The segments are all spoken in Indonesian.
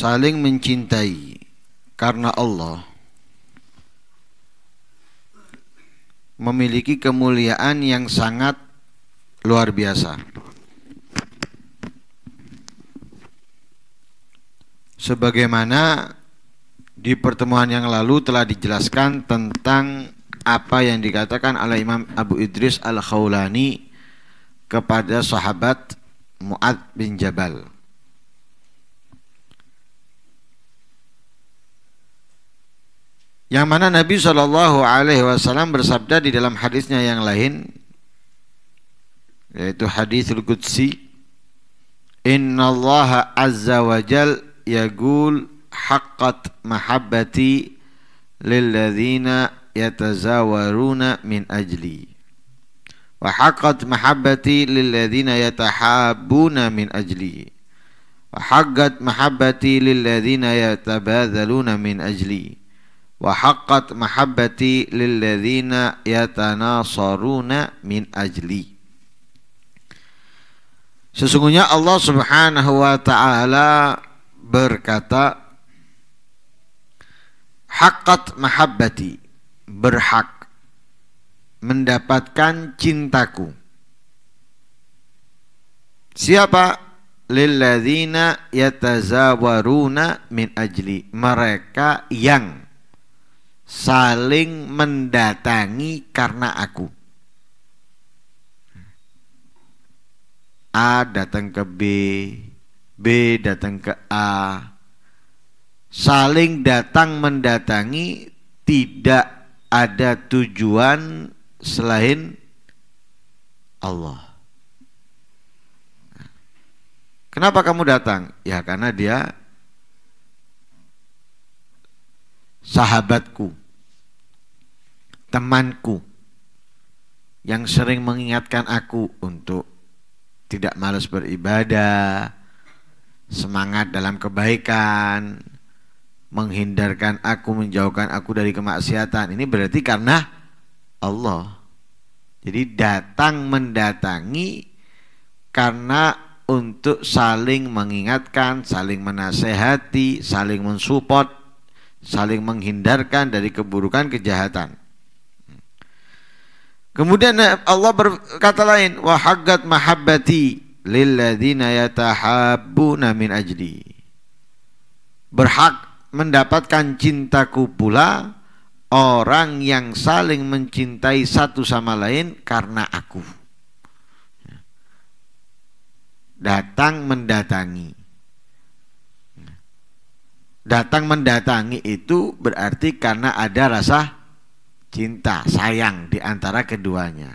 saling mencintai karena Allah memiliki kemuliaan yang sangat luar biasa. Sebagaimana di pertemuan yang lalu telah dijelaskan tentang apa yang dikatakan oleh Imam Abu Idris Al-Khawlani kepada sahabat Mu'ad bin Jabal. Yang mana Nabi Shallallahu Alaihi Wasallam bersabda di dalam hadisnya yang lain, yaitu hadis Qudsi, Inna Allah Azza wa Jal yagul haqqat mahabbati lilladzina yatazawaruna min ajli wa haqqat mahabbati lilladzina yatahabuna min ajli wa haqqat mahabbati lilladzina yatabadzaluna min ajli wa haqqat mahabbati lilladzina yatanasaruna min ajli Sesungguhnya Allah Subhanahu wa taala berkata Haqqat mahabbati berhak mendapatkan cintaku Siapa lilladzina yatazawaruna min ajli mereka yang saling mendatangi karena aku A datang ke B B datang ke A saling datang mendatangi tidak ada tujuan selain Allah Kenapa kamu datang? Ya karena dia sahabatku temanku yang sering mengingatkan aku untuk tidak malas beribadah, semangat dalam kebaikan, menghindarkan aku, menjauhkan aku dari kemaksiatan. Ini berarti karena Allah. Jadi datang mendatangi karena untuk saling mengingatkan, saling menasehati, saling mensupport, saling menghindarkan dari keburukan kejahatan. Kemudian Allah berkata lain, wa haggat mahabbati lilladzina yatahabbuna min ajli. Berhak mendapatkan cintaku pula orang yang saling mencintai satu sama lain karena aku. Datang mendatangi. Datang mendatangi itu berarti karena ada rasa cinta, sayang di antara keduanya.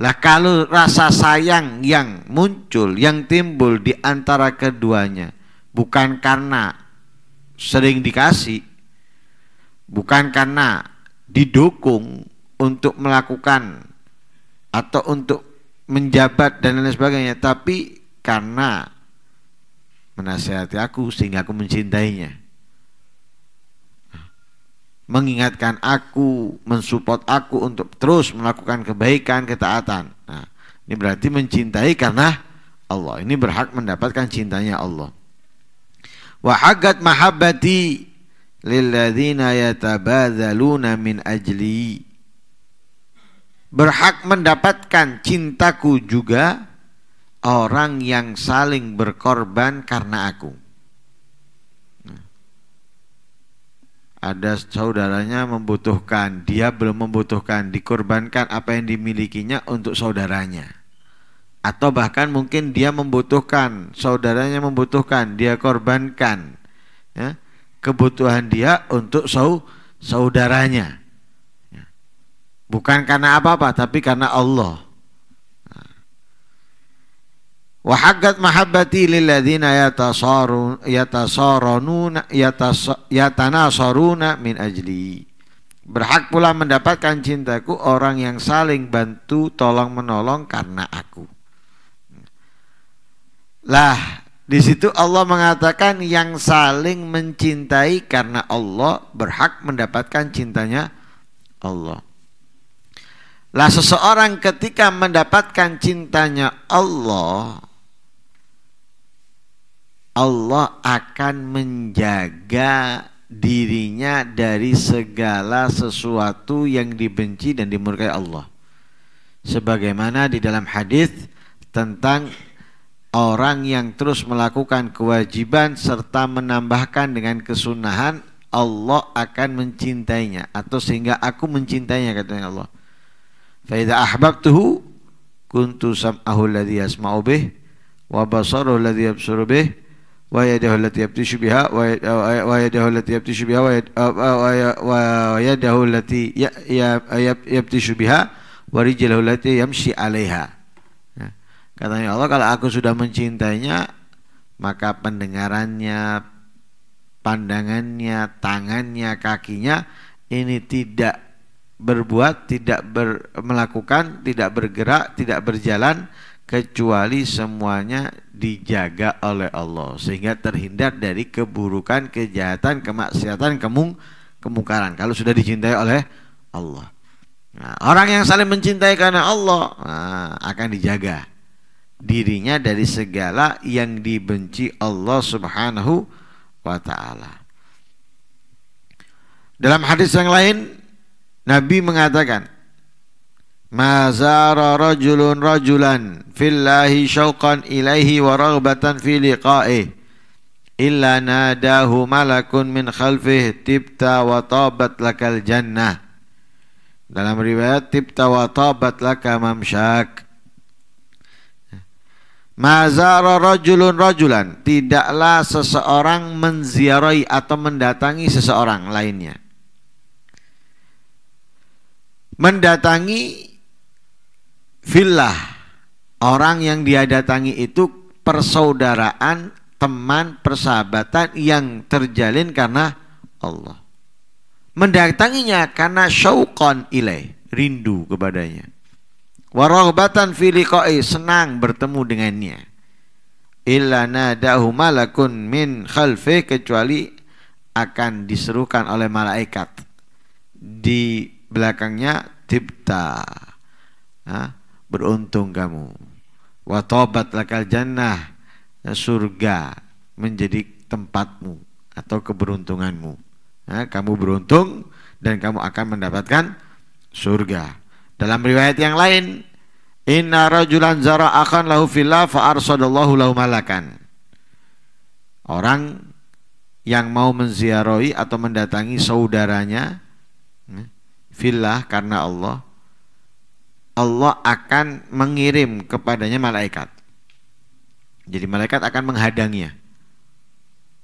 Lah kalau rasa sayang yang muncul, yang timbul di antara keduanya bukan karena sering dikasih, bukan karena didukung untuk melakukan atau untuk menjabat dan lain sebagainya, tapi karena menasihati aku sehingga aku mencintainya mengingatkan aku, mensupport aku untuk terus melakukan kebaikan, ketaatan. Nah, ini berarti mencintai karena Allah. Ini berhak mendapatkan cintanya Allah. Wa haqqat mahabbati lilladzina yatabadzaluna min ajli. Berhak mendapatkan cintaku juga orang yang saling berkorban karena aku. ada saudaranya membutuhkan, dia belum membutuhkan, dikorbankan apa yang dimilikinya untuk saudaranya. Atau bahkan mungkin dia membutuhkan, saudaranya membutuhkan, dia korbankan ya, kebutuhan dia untuk sau saudaranya. Ya. Bukan karena apa-apa, tapi karena Allah. وحقت محبتي mahabbati lilladzina yatasarun yatanasaruna min Berhak pula mendapatkan cintaku orang yang saling bantu tolong menolong karena aku. Lah, di situ Allah mengatakan yang saling mencintai karena Allah berhak mendapatkan cintanya Allah. Lah seseorang ketika mendapatkan cintanya Allah, Allah akan menjaga dirinya dari segala sesuatu yang dibenci dan dimurkai Allah. Sebagaimana di dalam hadis tentang orang yang terus melakukan kewajiban serta menambahkan dengan kesunahan Allah akan mencintainya atau sehingga aku mencintainya katanya Allah. Faida ahbabtuhu kuntu sam'ahu alladhi yasma'u bih wa basaruhu alladhi yabsuru bih ويده التي يبتش بها ويده التي يبتش بها ويده التي يبتش بها ورجله التي katanya Allah kalau aku sudah mencintainya maka pendengarannya pandangannya tangannya kakinya ini tidak berbuat tidak ber, melakukan tidak bergerak tidak berjalan kecuali semuanya dijaga oleh Allah sehingga terhindar dari keburukan, kejahatan, kemaksiatan, kemung, kemungkaran kalau sudah dicintai oleh Allah. Nah, orang yang saling mencintai karena Allah nah, akan dijaga dirinya dari segala yang dibenci Allah Subhanahu wa taala. Dalam hadis yang lain Nabi mengatakan Mazara rajulun rajulan fillahi syauqan ilaihi wa raghbatan fi liqa'ih illa nadahu malakun min khalfih tibta wa tabat lakal jannah dalam riwayat tibta wa tabat laka mamsyak Mazara rajulun rajulan tidaklah seseorang menziarahi atau mendatangi seseorang lainnya mendatangi fillah orang yang dia datangi itu persaudaraan teman persahabatan yang terjalin karena Allah mendatanginya karena syauqan ilai rindu kepadanya warahbatan filiqai senang bertemu dengannya illa nadahu malakun min khalfi kecuali akan diserukan oleh malaikat di belakangnya tibta nah, beruntung kamu. Wa tobat lakal jannah, surga menjadi tempatmu atau keberuntunganmu. kamu beruntung dan kamu akan mendapatkan surga. Dalam riwayat yang lain, Inna rajulan zara akan lahu fila fa arsadallahu lahu malakan. Orang yang mau menziarahi atau mendatangi saudaranya villa hmm, karena Allah Allah akan mengirim kepadanya malaikat. Jadi malaikat akan menghadangnya.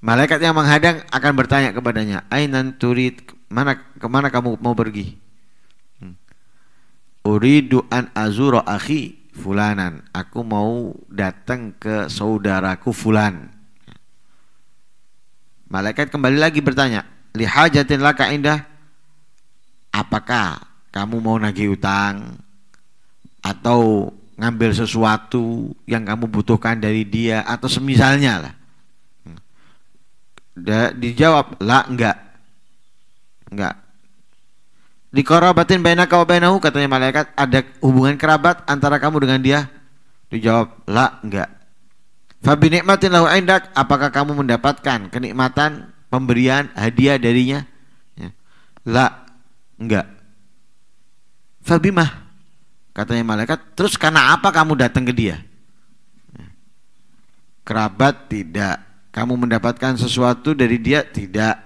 Malaikat yang menghadang akan bertanya kepadanya, "Ainan turid? Mana kemana kamu mau pergi?" Hmm. Uridu an azuro akhi fulanan. Aku mau datang ke saudaraku fulan. Malaikat kembali lagi bertanya, "Lihajatin laka indah? Apakah kamu mau nagih utang?" atau ngambil sesuatu yang kamu butuhkan dari dia atau semisalnya lah hmm. da, dijawab lah enggak enggak di korobatin kau kau bainahu katanya malaikat ada hubungan kerabat antara kamu dengan dia dijawab la enggak fabi nikmatin lahu indak apakah kamu mendapatkan kenikmatan pemberian hadiah darinya ya. enggak fabi mah Katanya malaikat, terus karena apa kamu datang ke dia? Ya. Kerabat tidak, kamu mendapatkan sesuatu dari dia tidak.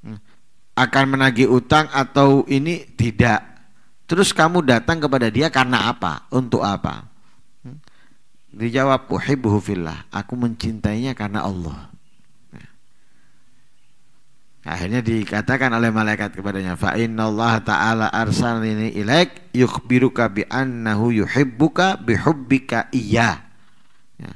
Ya. Akan menagih utang atau ini tidak. Terus kamu datang kepada dia karena apa? Untuk apa? Ya. Dijawab, "Uhibbuhu fillah." Aku mencintainya karena Allah. Akhirnya dikatakan oleh malaikat kepadanya, "Fa Allah ta'ala arsalini ilaik yukhbiruka bi annahu yuhibbuka bi hubbika iya." Ya.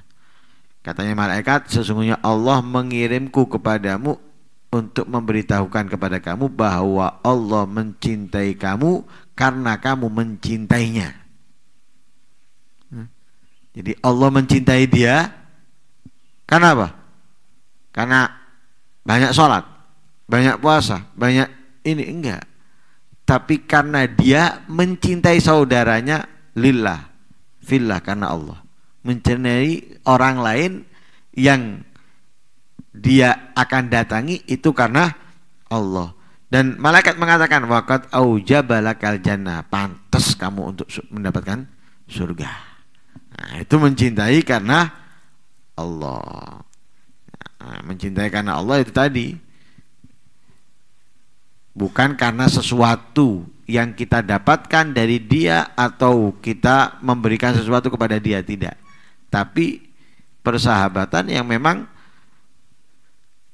Katanya malaikat, sesungguhnya Allah mengirimku kepadamu untuk memberitahukan kepada kamu bahwa Allah mencintai kamu karena kamu mencintainya. Ya. Jadi Allah mencintai dia karena apa? Karena banyak sholat banyak puasa, banyak ini enggak. Tapi karena dia mencintai saudaranya lillah, fillah karena Allah. Mencintai orang lain yang dia akan datangi itu karena Allah. Dan malaikat mengatakan wakat aujabalakal jannah, pantas kamu untuk mendapatkan surga. Nah, itu mencintai karena Allah. Nah, mencintai karena Allah itu tadi bukan karena sesuatu yang kita dapatkan dari dia atau kita memberikan sesuatu kepada dia tidak tapi persahabatan yang memang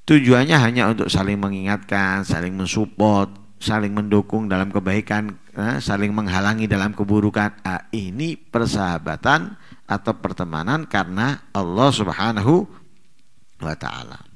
tujuannya hanya untuk saling mengingatkan saling mensupport saling mendukung dalam kebaikan eh, saling menghalangi dalam keburukan ah, ini persahabatan atau pertemanan karena Allah subhanahu wa ta'ala